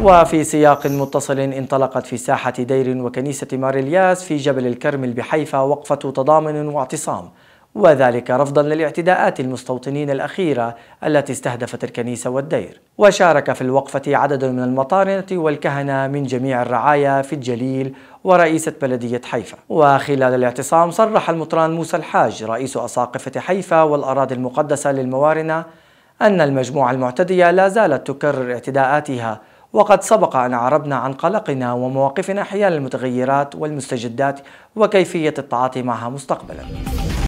وفي سياق متصل انطلقت في ساحة دير وكنيسة الياس في جبل الكرمل بحيفا وقفة تضامن واعتصام وذلك رفضا للاعتداءات المستوطنين الأخيرة التي استهدفت الكنيسة والدير وشارك في الوقفة عدد من المطارنة والكهنة من جميع الرعايا في الجليل ورئيسة بلدية حيفا وخلال الاعتصام صرح المطران موسى الحاج رئيس أساقفة حيفا والأراضي المقدسة للموارنة أن المجموعة المعتدية لا زالت تكرر اعتداءاتها وقد سبق أن عربنا عن قلقنا ومواقفنا حيال المتغيرات والمستجدات وكيفية التعاطي معها مستقبلاً